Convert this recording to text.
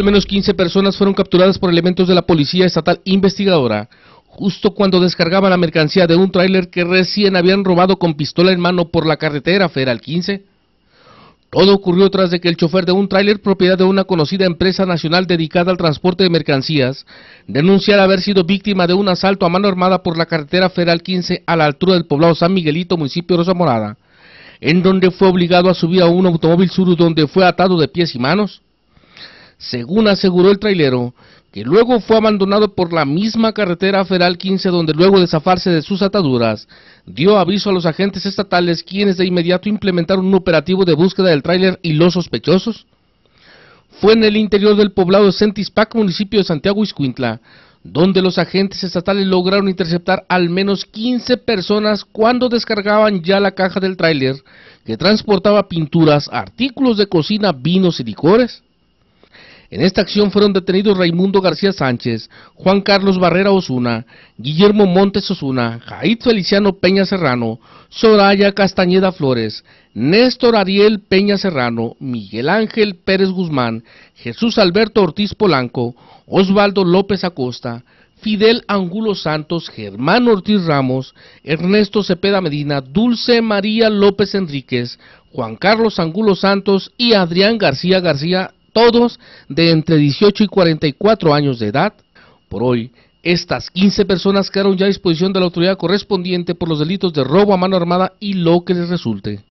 Al menos 15 personas fueron capturadas por elementos de la Policía Estatal Investigadora, justo cuando descargaban la mercancía de un tráiler que recién habían robado con pistola en mano por la carretera Federal 15. Todo ocurrió tras de que el chofer de un tráiler propiedad de una conocida empresa nacional dedicada al transporte de mercancías denunciara haber sido víctima de un asalto a mano armada por la carretera Federal 15 a la altura del poblado San Miguelito, municipio de Rosa Morada, en donde fue obligado a subir a un automóvil sur donde fue atado de pies y manos según aseguró el trailero, que luego fue abandonado por la misma carretera federal 15 donde luego de zafarse de sus ataduras, dio aviso a los agentes estatales quienes de inmediato implementaron un operativo de búsqueda del tráiler y los sospechosos. Fue en el interior del poblado de Centispac, municipio de Santiago Iscuintla, donde los agentes estatales lograron interceptar al menos 15 personas cuando descargaban ya la caja del tráiler que transportaba pinturas, artículos de cocina, vinos y licores. En esta acción fueron detenidos Raimundo García Sánchez, Juan Carlos Barrera Osuna, Guillermo Montes Osuna, Jaid Feliciano Peña Serrano, Soraya Castañeda Flores, Néstor Ariel Peña Serrano, Miguel Ángel Pérez Guzmán, Jesús Alberto Ortiz Polanco, Osvaldo López Acosta, Fidel Angulo Santos, Germán Ortiz Ramos, Ernesto Cepeda Medina, Dulce María López Enríquez, Juan Carlos Angulo Santos y Adrián García García todos de entre 18 y 44 años de edad. Por hoy, estas 15 personas quedaron ya a disposición de la autoridad correspondiente por los delitos de robo a mano armada y lo que les resulte.